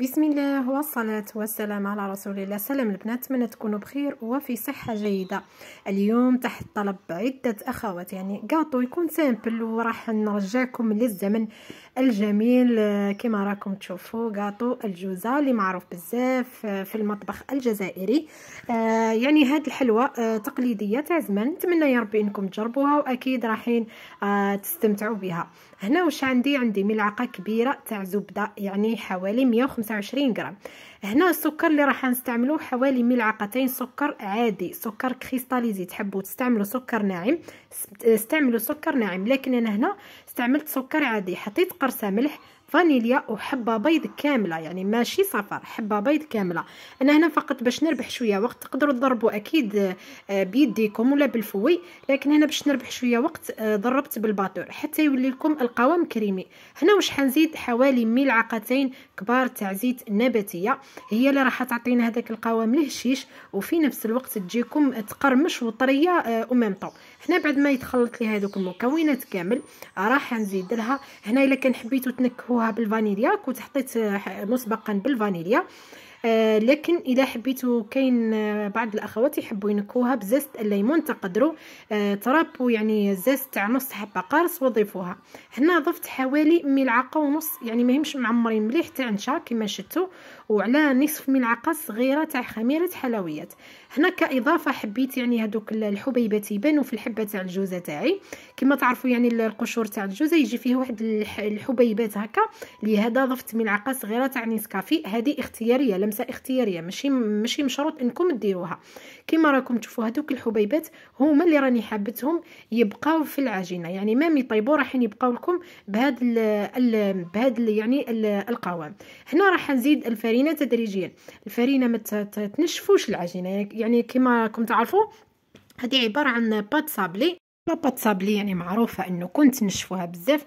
بسم الله والصلاة والسلام على رسول الله سلام البنات من تكونوا بخير وفي صحة جيدة اليوم تحت طلب عدة أخوات يعني قاطو يكون سامبل وراح نرجعكم للزمن الجميل كما راكم تشوفوا قاطو الجوزة اللي معروف بزاف في المطبخ الجزائري يعني هاد الحلوة تقليدية تاع زمان نتمنى يا ربي انكم تجربوها واكيد راحين تستمتعوا بها هنا وش عندي عندي ملعقة كبيرة تاع زبدة يعني حوالي 150 25 غرام هنا السكر اللي راح نستعملوه حوالي ملعقتين سكر عادي سكر كريستاليزي تحبوا تستعملوا سكر ناعم استعملوا سكر ناعم لكن انا هنا استعملت سكر عادي حطيت قرصه ملح فانيليا وحبه بيض كامله يعني ماشي صفر حبه بيض كامله انا هنا فقط باش نربح شويه وقت تقدروا تضربوا اكيد آه، بيديكم ولا بالفوي لكن هنا باش نربح شويه وقت آه، ضربت بالباتور حتى يولي لكم القوام كريمي هنا واش حنزيد حوالي ملعقتين كبار تاع زيت نباتيه هي اللي راح تعطينا هذاك القوام الهشيش وفي نفس الوقت تجيكم تقرمش وطريه امام آه، طون هنا بعد ما يتخلط لي هذوك المكونات كامل راح نزيد لها هنا الا كان حبيتو تنكهوها بالفانيليا كنت حطيت مسبقا بالفانيليا آه، لكن الا حبيتو كاين آه، بعض الاخوات يحبوا ينكوها بزست الليمون تقدروا آه ترابوا يعني زست تاع نص حبه قارص وضيفوها هنا ضفت حوالي ملعقه ونص يعني ماهمش معمرين مليح تاع نشا كما شفتوا وعلى نصف ملعقه صغيره تاع خميره حلويات هنا كاضافه حبيت يعني هذوك الحبيبات يبانوا في الحبه تاع الجوزه تاعي كما تعرفوا يعني القشور تاع الجوزه يجي فيه واحد الحبيبات هكا لهذا ضفت ملعقه صغيره تاع نسكافي هذه اختياريه لمسه اختياريه ماشي ماشي مشروط انكم ديروها كما راكم تشوفوا هذوك الحبيبات هما اللي راني حابتهم يبقاو في العجينه يعني ما يطيبوا راح يبقاو لكم بهذا بهذا يعني ال القوام هنا راح نزيد الفرينه تدريجيا الفرينه ما تنشفوش العجينه يعني كما راكم تعرفوا هذه عباره عن بات صابلي لا بات صابلي يعني معروفه انه كنت نشفوها بزاف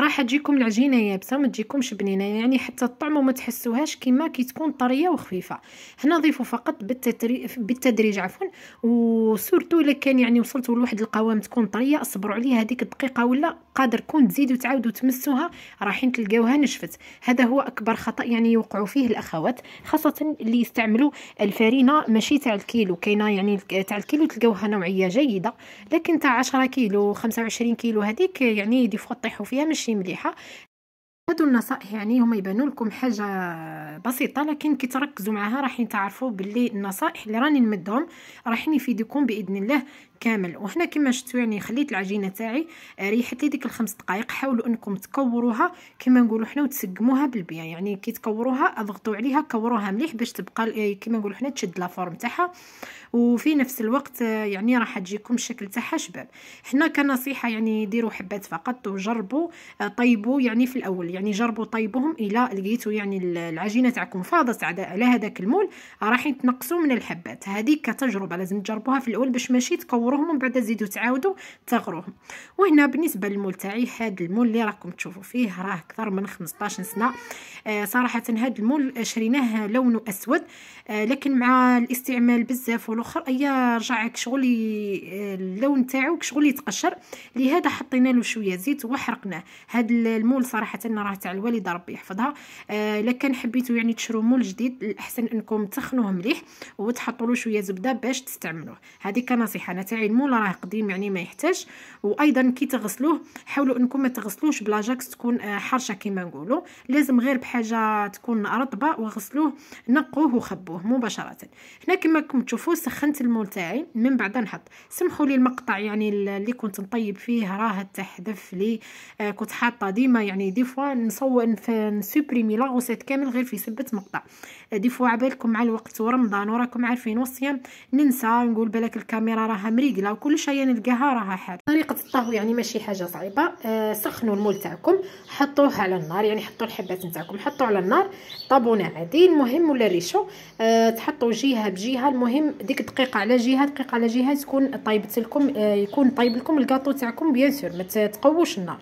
راح تجيكم العجينه يابسه ما تجيكمش بنينه يعني حتى الطعم ما تحسوهاش كيما كي تكون طريه وخفيفه هنا ضيفوا فقط بالتدريج, بالتدريج عفوا وسورتو الا كان يعني وصلتوا لواحد القوام تكون طريه اصبروا عليها هذيك الدقيقه ولا قادر كون تزيدوا تعاودوا تمسوها راحين تلقاوها نشفت هذا هو اكبر خطا يعني يوقعوا فيه الاخوات خاصه اللي يستعملوا الفرينه ماشي تاع الكيلو كاينه يعني تاع الكيلو تلقاوها نوعيه جيده لكن تاع 10 كيلو 25 كيلو هذيك يعني دي فوا طيحوا فيها مش ماشي مليحه هادو النصائح يعني هما يبانوا لكم حاجه بسيطه لكن كي تركزوا معاها راحين تعرفوا باللي النصائح اللي راني نمدهم راحين يفيدكم باذن الله كامل وهنا كما شفتوا يعني خليت العجينه تاعي ريحت لي ديك الخمس دقائق حاولوا انكم تكوروها كما نقولوا حنا وتسقموها بالبيا يعني كي تكوروها اضغطوا عليها كوروها مليح باش تبقى إيه، كما نقولوا حنا تشد لا فورم تاعها وفي نفس الوقت يعني راح تجيكم الشكل تاعها شباب هنا كنصيحه يعني ديروا حبات فقط وجربوا طيبوا يعني في الاول يعني جربوا طيبهم الى لقيتوا يعني العجينه تاعكم فاضت على هذاك المول راح تنقصوا من الحبات هذه كتجربه لازم تجربوها في الاول باش ماشي تكوروهم ومن بعد تزيدوا تعاودوا تغروهم وهنا بالنسبه للمول تاعي هذا المول اللي راكم تشوفوا فيه راه اكثر من 15 سنه آه صراحه هذا المول شريناه لونه اسود آه لكن مع الاستعمال بزاف والاخر اي رجعك شغل آه، اللون تاعو شغل يتقشر لهذا حطينا له شويه زيت وحرقناه هذا المول صراحه راه تاع الوالده ربي يحفظها الا آه كان حبيتو يعني تشرو مول جديد الاحسن انكم تسخنوه مليح وتحطوا له شويه زبده باش تستعملوه هذه كنصيحه انا تاعي المول راه قديم يعني ما يحتاج وايضا كي تغسلوه حاولوا انكم ما تغسلوش بلاجاكس تكون آه، حرشه كيما نقولوا لازم غير بحاجه تكون رطبه وغسلوه نقوه وخبوه مباشره هنا كما راكم تشوفوا سخنت المول تاعي من بعد نحط سمحوا لي المقطع يعني اللي كنت نطيب فيه راه تحذف لي آه كنت حاطه ديما يعني دي فوا نصور نسوبريمي لا غوسيت كامل غير في سبت مقطع آه، دي فوا عبالكم مع الوقت ورمضان وراكم عارفين وصيام ننسى نقول بالك الكاميرا راها مريقله وكل شيء نلقاها راها حار طريقه الطهو يعني ماشي حاجه صعيبه آه سخنوا المول تاعكم حطوه على النار يعني حطوا الحبات نتاعكم حطوا على النار طابونه عادي المهم ولا ريشو آه تحطوا جهه بجهه المهم ديك دقيقه على جهه دقيقه على جهه تكون طيبت لكم آه يكون طيب لكم الكاطو تاعكم بيان سور ما تقووش النار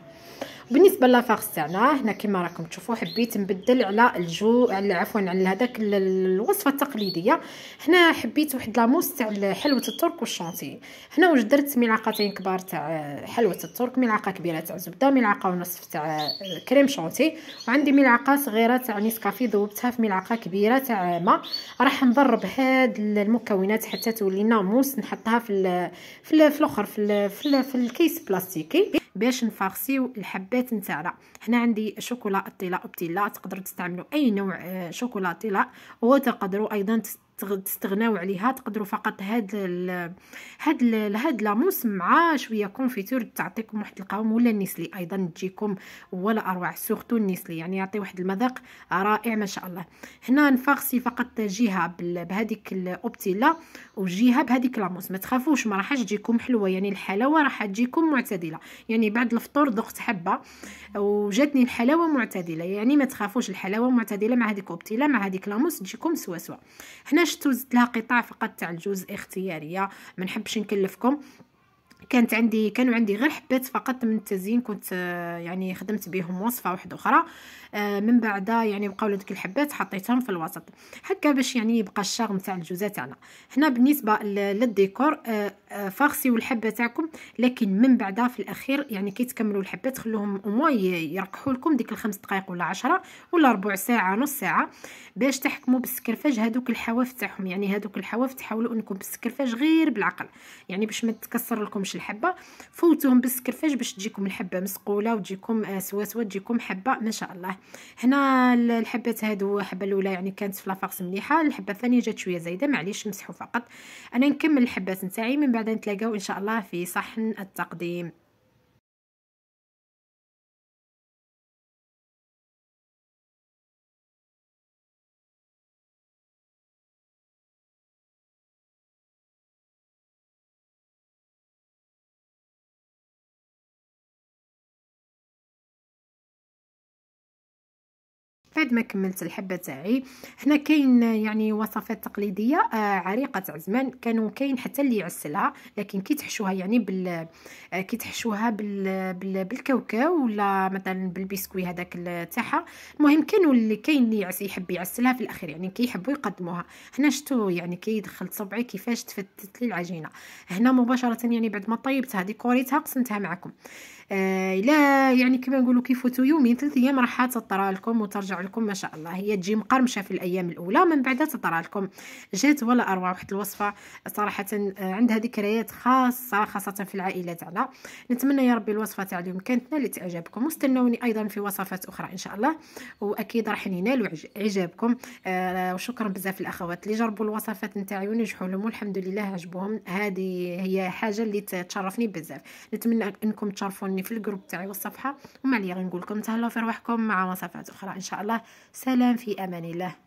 بالنسبه لافارس تاعنا هنا كما راكم تشوفوا حبيت نبدل على الجو على عفوا على هذاك الوصفه التقليديه هنا حبيت واحد لاموس تاع حلوه الترك والشانتي هنا واش درت ملعقتين كبار تاع آه، حلوه الترك ملعقه كبيره تاع زبده ملعقه ونصف تاع آه، كريم شانتي وعندي ملعقه صغيره تاع نسكافيه ذوبتها في ملعقه كبيره تاع ماء راح نضرب هاد المكونات حتى تولي لنا موس نحطها في ال في الاخر في في, في الكيس بلاستيكي باش نفارسيو الحبات نتاعنا هنا عندي شوكولا الطلاء بتلا تقدروا تستعملوا اي نوع آه، شوكولا طلاء وتقدروا ايضا تستغناو عليها تقدروا فقط هاد الـ هاد الـ هاد لاموس مع شويه كونفيتور تعطيكم واحد القوام ولا النسلي ايضا تجيكم ولا اروع سورتو النسلي يعني يعطي واحد المذاق رائع ما شاء الله هنا نفاغسي فقط جهه بهذيك الاوبتيلا وجهه بهذيك لاموس ما تخافوش ما راحش تجيكم حلوه يعني الحلاوه راح تجيكم معتدله يعني بعد الفطور ذقت حبه وجاتني الحلاوه معتدله يعني ما تخافوش الحلاوه معتدله مع هذيك اوبتيلا مع هذيك لاموس تجيكم سوا سوا هنا باش توزد لها قطاع فقط تاع الجوز اختياريه ما نحبش نكلفكم كانت عندي كانوا عندي غير حبات فقط من التزيين كنت آه، يعني خدمت بهم وصفه واحده اخرى آه، من بعد يعني بقاو لي الحبات حطيتهم في الوسط هكا باش يعني يبقى الشغم تاع الجوزه تاعنا هنا بالنسبه للديكور آه، فارسيو الحبه تاعكم لكن من بعد في الاخير يعني كي تكملوا الحبات خلوهم اوموا يرقحوا لكم ديك الخمس دقائق ولا عشرة ولا ربع ساعه نص ساعه باش تحكموا بالسكرفاج هذوك الحواف تاعهم يعني هذوك الحواف تحاولوا انكم بالسكرفاج غير بالعقل يعني باش ما تكسر لكمش الحبه فوتوهم بالسكرفاج باش تجيكم الحبه مسقوله وتجيكم آه، سوا سوا تجيكم حبه ما شاء الله هنا الحبات هادو الحبه الاولى يعني كانت في لافاكس مليحه الحبه الثانيه جات شويه زايده معليش نمسحو فقط انا نكمل الحبات نتاعي من بعد نتلاقاو ان شاء الله في صحن التقديم بعد ما كملت الحبه تاعي هنا كاين يعني وصفات تقليديه آه عريقه تاع زمان كانوا كاين حتى اللي يعسلها لكن كي تحشوها يعني بال آه، كي تحشوها بال... بال... بالكاوكاو ولا مثلا بالبسكوي هذاك تاعها المهم كانوا اللي كاين اللي يعس يحب يعسلها في الاخير يعني يحبوا يقدموها هنا شتو يعني كي دخلت صبعي كيفاش تفتت لي العجينه هنا مباشره يعني بعد ما طيبتها ديكوريتها قسمتها معكم آه لا يعني كما نقولوا كيفوتو يومين ثلاث ايام راح تطرى لكم وترجع لكم لكم ما شاء الله هي تجي مقرمشه في الايام الاولى من بعد تطرى لكم جات ولا اروع واحد الوصفه صراحه آه، عندها ذكريات خاصه خاصه في العائله تاعنا نتمنى يا ربي الوصفه تاع اليوم كانت نالت اعجابكم واستنوني ايضا في وصفات اخرى ان شاء الله واكيد راح ينال اعجابكم آه وشكرا بزاف الاخوات اللي جربوا الوصفات نتاعي ونجحوا لهم والحمد لله عجبوهم هذه هي حاجه اللي تشرفني بزاف نتمنى انكم تشرفوني في الجروب تاعي والصفحه وما عليا غنقول لكم تهلاو في رواحكم مع وصفات اخرى ان شاء الله الله سلام في أمان الله